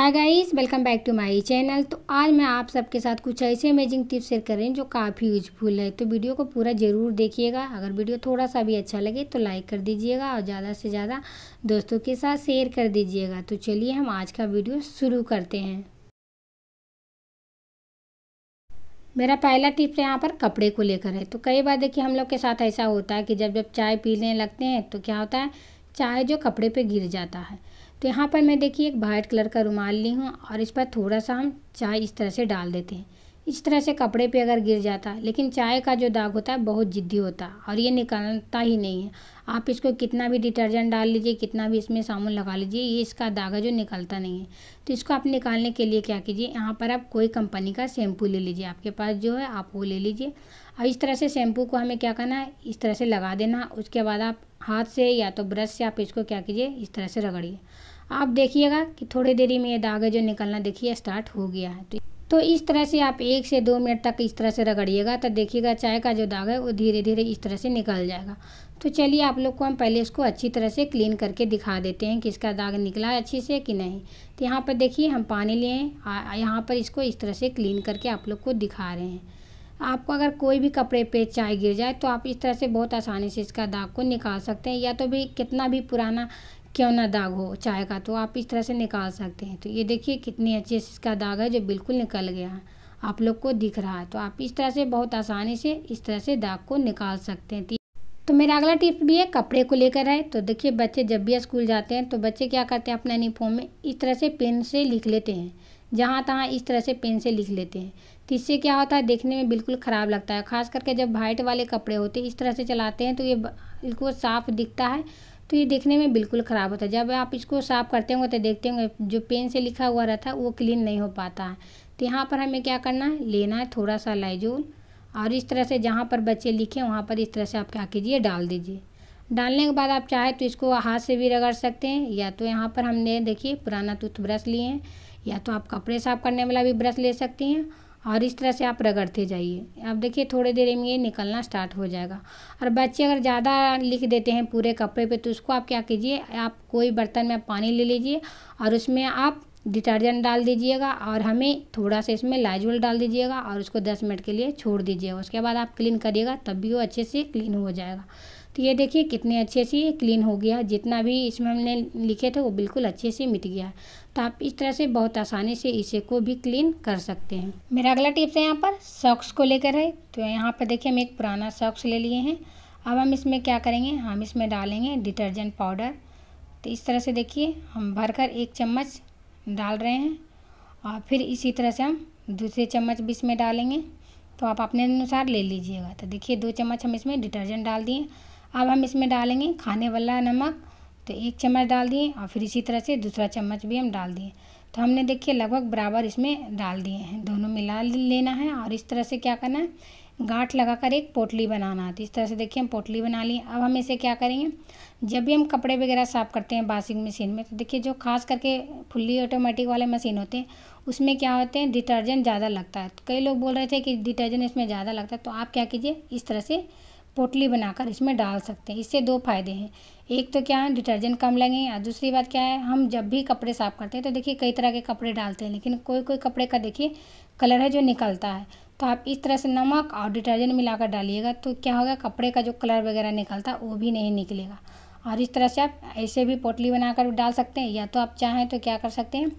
hi guys welcome back to my channel तो आज मैं आप सबके साथ कुछ ऐसे अमेजिंग टिप्स शेयर कर रही हूँ जो काफ़ी यूजफुल है तो वीडियो को पूरा ज़रूर देखिएगा अगर वीडियो थोड़ा सा भी अच्छा लगे तो लाइक कर दीजिएगा और ज़्यादा से ज़्यादा दोस्तों के साथ शेयर कर दीजिएगा तो चलिए हम आज का वीडियो शुरू करते हैं मेरा पहला टिप्स यहाँ पर कपड़े को लेकर है तो कई बार देखिए हम लोग के साथ ऐसा होता है कि जब जब चाय पीने लगते हैं तो क्या होता है चाय जो कपड़े पे गिर जाता है तो यहाँ पर मैं देखिए एक वाइट कलर का रुमाल ली हूँ और इस पर थोड़ा सा हम चाय इस तरह से डाल देते हैं इस तरह से कपड़े पे अगर गिर जाता लेकिन चाय का जो दाग होता है बहुत ज़िद्दी होता और ये निकलता ही नहीं है आप इसको कितना भी डिटर्जेंट डाल लीजिए कितना भी इसमें साबुन लगा लीजिए ये इसका दाग है जो निकलता नहीं है तो इसको आप निकालने के लिए क्या कीजिए यहाँ पर आप कोई कंपनी का शैम्पू ले लीजिए आपके पास जो है आप वो ले लीजिए और इस तरह से शैम्पू को हमें क्या करना है इस तरह से लगा देना उसके बाद आप हाथ से या तो ब्रश से आप इसको क्या कीजिए इस तरह से रगड़िए आप देखिएगा कि थोड़ी देरी में ये दाग जो निकलना देखिए स्टार्ट हो गया है तो-, तो इस तरह से आप एक से दो मिनट तक इस तरह से रगड़िएगा तो देखिएगा चाय का जो दाग है वो धीरे धीरे इस तरह से निकल जाएगा तो चलिए आप लोग को हम पहले इसको अच्छी तरह से क्लीन करके दिखा देते हैं कि इसका दाग निकला है अच्छे से कि नहीं तो यहाँ पर देखिए हम पानी लिए हैं यहाँ पर इसको इस तरह से क्लीन करके आप लोग को दिखा रहे हैं आपको अगर कोई भी कपड़े पे चाय गिर जाए तो आप इस तरह से बहुत आसानी से इसका दाग को निकाल सकते हैं या तो भी कितना भी पुराना क्यों ना दाग हो चाय का तो आप इस तरह से निकाल सकते हैं तो ये देखिए कितनी अच्छे से इसका दाग है जो बिल्कुल निकल गया है आप लोग को दिख रहा है तो आप इस तरह से बहुत आसानी से इस तरह से दाग को निकाल सकते हैं तो मेरा अगला टिप्स भी है कपड़े को लेकर है तो देखिए बच्चे जब भी स्कूल जाते हैं तो बच्चे क्या करते हैं अपने यूनिफॉर्म में इस तरह से पेन से लिख लेते हैं जहाँ तहाँ इस तरह से पेन से लिख लेते हैं तो इससे क्या होता है देखने में बिल्कुल ख़राब लगता है खास करके जब वाइट वाले कपड़े होते हैं इस तरह से चलाते हैं तो ये बिल्कुल साफ दिखता है तो ये देखने में बिल्कुल ख़राब होता है जब आप इसको साफ़ करते होंगे तो देखते होंगे जो पेन से लिखा हुआ रहता है वो क्लीन नहीं हो पाता है तो यहाँ पर हमें क्या करना है लेना है थोड़ा सा लाइजोल और इस तरह से जहाँ पर बच्चे लिखे वहाँ पर इस तरह से आप क्या कीजिए डाल दीजिए डालने के बाद आप चाहे तो इसको हाथ से भी रगड़ सकते हैं या तो यहाँ पर हमने देखिए पुराना टूथब्रश लिए हैं या तो आप कपड़े साफ़ करने वाला भी ब्रश ले सकती हैं और इस तरह से आप रगड़ते जाइए अब देखिए थोड़ी देर में ये निकलना स्टार्ट हो जाएगा और बच्चे अगर ज़्यादा लिख देते हैं पूरे कपड़े पे तो उसको आप क्या कीजिए आप कोई बर्तन में पानी ले लीजिए और उसमें आप डिटर्जेंट डाल दीजिएगा और हमें थोड़ा सा इसमें लाइजोल डाल दीजिएगा और उसको दस मिनट के लिए छोड़ दीजिएगा उसके बाद आप क्लीन करिएगा तब भी वो अच्छे से क्लीन हो जाएगा तो ये देखिए कितने अच्छे से ये क्लीन हो गया जितना भी इसमें हमने लिखे थे वो बिल्कुल अच्छे से मिट गया तो आप इस तरह से बहुत आसानी से इसे को भी क्लीन कर सकते हैं मेरा अगला टिप्स है यहाँ पर सॉक्स को लेकर है तो यहाँ पर देखिए हम एक पुराना सॉक्स ले लिए हैं अब हम इसमें क्या करेंगे हम इसमें डालेंगे डिटर्जेंट पाउडर तो इस तरह से देखिए हम भरकर एक चम्मच डाल रहे हैं और फिर इसी तरह से हम दूसरे चम्मच भी इसमें डालेंगे तो आप अपने अनुसार ले लीजिएगा तो देखिए दो चम्मच हम इसमें डिटर्जेंट डाल दिए अब हम इसमें डालेंगे खाने वाला नमक तो एक चम्मच डाल दिए और फिर इसी तरह से दूसरा चम्मच भी हम डाल दिए तो हमने देखिए लगभग बराबर इसमें डाल दिए हैं दोनों मिला लेना है और इस तरह से क्या करना है गांठ लगाकर एक पोटली बनाना है तो इस तरह से देखिए हम पोटली बना लिए अब हम इसे क्या करेंगे जब भी हम कपड़े वगैरह साफ़ करते हैं वाशिंग मशीन में तो देखिए जो खास करके फुल्ली ऑटोमेटिक वाले मशीन होते हैं उसमें क्या होते हैं डिटर्जेंट ज़्यादा लगता है तो कई लोग बोल रहे थे कि डिटर्जेंट इसमें ज़्यादा लगता है तो आप क्या कीजिए इस तरह से पोटली बनाकर इसमें डाल सकते हैं इससे दो फायदे हैं एक तो क्या है डिटर्जेंट कम लगेंगे और दूसरी बात क्या है हम जब भी कपड़े साफ़ करते हैं तो देखिए कई तरह के कपड़े डालते हैं लेकिन कोई कोई कपड़े का देखिए कलर है जो निकलता है तो आप इस तरह से नमक और डिटर्जेंट मिलाकर डालिएगा तो क्या होगा कपड़े का जो कलर वगैरह निकलता है वो भी नहीं निकलेगा और इस तरह से आप ऐसे भी पोटली बनाकर डाल सकते हैं या तो आप चाहें तो क्या कर सकते हैं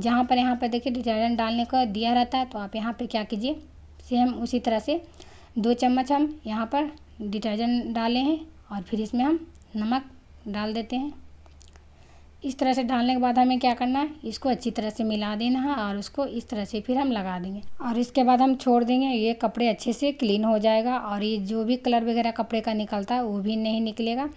जहाँ पर यहाँ पर देखिए डिटर्जेंट डालने का दिया रहता है तो आप यहाँ पर क्या कीजिए सेम उसी तरह से दो चम्मच हम यहाँ पर डिटर्जेंट डाले हैं और फिर इसमें हम नमक डाल देते हैं इस तरह से डालने के बाद हमें क्या करना है इसको अच्छी तरह से मिला देना है और उसको इस तरह से फिर हम लगा देंगे और इसके बाद हम छोड़ देंगे ये कपड़े अच्छे से क्लीन हो जाएगा और ये जो भी कलर वगैरह कपड़े का निकलता है वो भी नहीं निकलेगा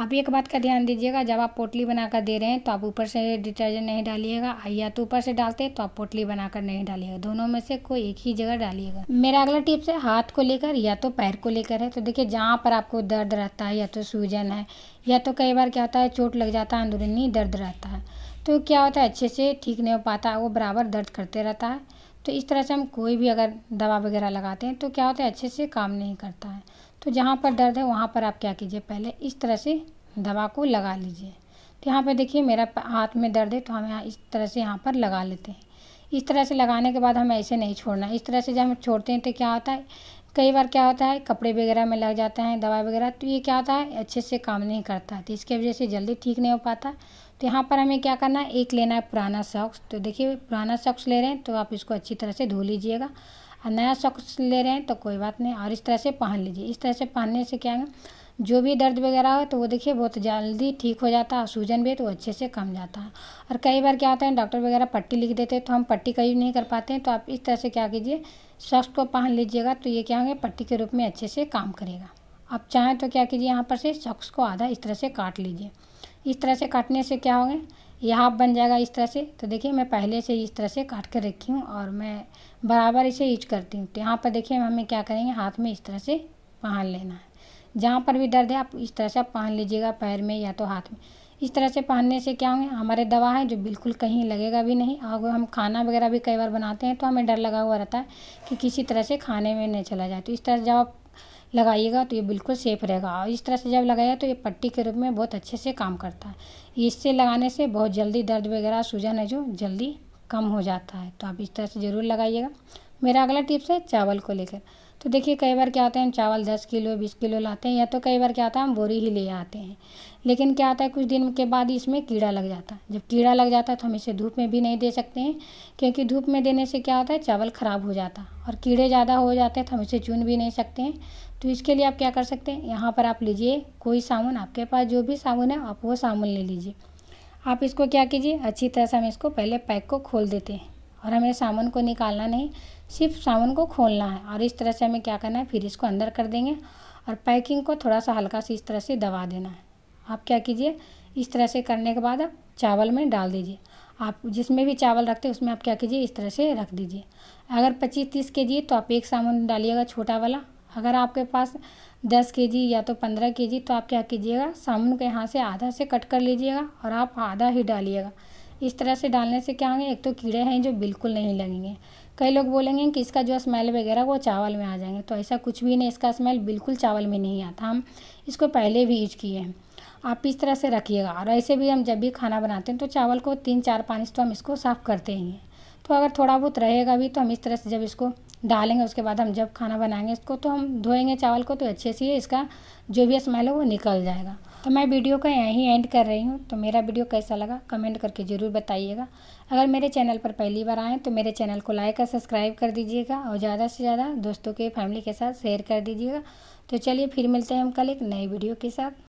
आप एक बात का ध्यान दीजिएगा जब आप पोटली बनाकर दे रहे हैं तो आप ऊपर से डिटर्जेंट नहीं डालिएगा या तो ऊपर से डालते हैं तो आप पोटली बनाकर नहीं डालिएगा दोनों में से कोई एक ही जगह डालिएगा मेरा अगला टिप्स है हाथ को लेकर या तो पैर को लेकर है तो देखिए जहाँ पर आपको दर्द रहता है या तो सूजन है या तो कई बार क्या होता है चोट लग जाता है अंदरूनी दर्द रहता है तो क्या होता है अच्छे से ठीक नहीं हो पाता वो बराबर दर्द करते रहता है तो इस तरह से हम कोई भी अगर दवा वगैरह लगाते हैं तो क्या होता है अच्छे से काम नहीं करता है तो जहाँ पर दर्द है वहाँ पर आप क्या कीजिए पहले इस तरह से दवा को लगा लीजिए तो यहाँ पर देखिए मेरा हाथ में दर्द है तो हम यहाँ इस तरह से यहाँ पर लगा लेते हैं इस तरह से लगाने के बाद हमें ऐसे नहीं छोड़ना इस तरह से जब हम छोड़ते हैं तो क्या होता है कई बार क्या होता है कपड़े वगैरह में लग जाते हैं दवा वगैरह तो ये क्या होता है अच्छे से काम नहीं करता तो इसके वजह से जल्दी ठीक नहीं हो पाता तो यहाँ पर हमें क्या करना है एक लेना है पुराना सॉक्स तो देखिए पुराना सॉक्स ले रहे हैं तो आप इसको अच्छी तरह से धो लीजिएगा અનયા શક્ષ લે રહે તો કોઈ વાત નહીં આ રીત આ સે પહેન લિજીયે ઇસ તરહ સે પહેનને સે ક્યા હંગે જો ભી દર્દ વગેરા હો તો વો દેખિયે બહોત જલ્દી ઠીક હો જાતા હૈ સોજન ભી તો અચ્છે સે કમ જાતા હૈ ઔર કઈ બાર ક્યા થે ડોક્ટર વગેરા પટ્ટી લિખ દેતે હે તો હમ પટ્ટી કઈ નહીં કર પાતે હે તો આપ ઇસ તરહ સે ક્યા કીજીયે શક્ષ કો પહેન લિજીયેગા તો યે ક્યા હંગે પટ્ટી કે રૂપ મે અચ્છે સે કામ કરેગા આપ ચાહે તો ક્યા કીજીયે યહાં પર સે શક્ષ કો આધા ઇસ તરહ સે કાટ લિજીયે ઇસ તરહ સે કાટને સે ક્યા હંગે ये हाफ बन जाएगा इस तरह से तो देखिए मैं पहले से इस तरह से काट कर रखी हूँ और मैं बराबर इसे ईच करती हूँ तो यहाँ पर देखिए हमें क्या करेंगे हाथ में इस तरह से पहन लेना है जहाँ पर भी दर्द है आप इस तरह से आप पहन लीजिएगा पैर में या तो हाथ में इस तरह से पहनने से क्या होंगे हमारे दवा है जो बिल्कुल कहीं लगेगा भी नहीं और हम खाना वगैरह भी कई बार बनाते हैं तो हमें डर लगा हुआ रहता है कि किसी तरह से खाने में नहीं चला जाए तो इस तरह जब आप लगाइएगा तो ये बिल्कुल सेफ़ रहेगा और इस तरह से जब लगाया तो ये पट्टी के रूप में बहुत अच्छे से काम करता है इससे लगाने से बहुत जल्दी दर्द वगैरह सूजन है जो जल्दी कम हो जाता है तो आप इस तरह से ज़रूर लगाइएगा मेरा अगला टिप्स है चावल को लेकर तो देखिए कई बार क्या होता है हम चावल दस किलो बीस किलो लाते हैं या तो कई बार क्या होता है हम बोरी ही ले आते हैं लेकिन क्या होता है कुछ दिन के बाद इसमें कीड़ा लग जाता है जब कीड़ा लग जाता है तो हम इसे धूप में भी नहीं दे सकते हैं क्योंकि धूप में देने से क्या होता है चावल ख़राब हो जाता है और कीड़े ज़्यादा हो जाते हैं तो हम इसे चुन भी नहीं सकते हैं तो इसके लिए आप क्या कर सकते हैं यहाँ पर आप लीजिए कोई साबुन आपके पास जो भी साबुन है आप वो साबुन ले लीजिए आप इसको क्या कीजिए अच्छी तरह से हम इसको पहले पैक को खोल देते हैं और हमें साबुन को निकालना नहीं सिर्फ साबुन को खोलना है और इस तरह से हमें क्या करना है फिर इसको अंदर कर देंगे और पैकिंग को थोड़ा सा हल्का सी इस तरह से दबा देना है आप क्या कीजिए इस तरह से करने के बाद आप चावल में डाल दीजिए आप जिसमें भी चावल रखते हैं उसमें आप क्या कीजिए इस तरह से रख दीजिए अगर पच्चीस तीस के जी तो आप एक साबुन डालिएगा छोटा वाला अगर आपके पास दस के जी या तो पंद्रह के जी तो आप क्या कीजिएगा साबुन के यहाँ से आधा से कट कर लीजिएगा और आप आधा ही डालिएगा इस तरह से डालने से क्या होंगे एक तो कीड़े हैं जो बिल्कुल नहीं लगेंगे कई लोग बोलेंगे कि इसका जो स्मेल वगैरह वो चावल में आ जाएंगे तो ऐसा कुछ भी नहीं इसका स्मेल बिल्कुल चावल में नहीं आता हम इसको पहले भी यूज किए हैं आप इस तरह से रखिएगा और ऐसे भी हम जब भी खाना बनाते हैं तो चावल को तीन चार पानी तो हम इसको साफ़ करते ही हैं तो अगर थोड़ा बहुत रहेगा भी तो हम इस तरह से जब इसको डालेंगे उसके बाद हम जब खाना बनाएंगे इसको तो हम धोएंगे चावल को तो अच्छे से इसका जो भी स्मेल है वो निकल जाएगा तो मैं वीडियो का यहीं एंड कर रही हूँ तो मेरा वीडियो कैसा लगा कमेंट करके ज़रूर बताइएगा अगर मेरे चैनल पर पहली बार आएँ तो मेरे चैनल को लाइक और सब्सक्राइब कर दीजिएगा और ज़्यादा से ज़्यादा दोस्तों के फैमिली के साथ शेयर कर दीजिएगा तो चलिए फिर मिलते हैं हम कल एक नई वीडियो के साथ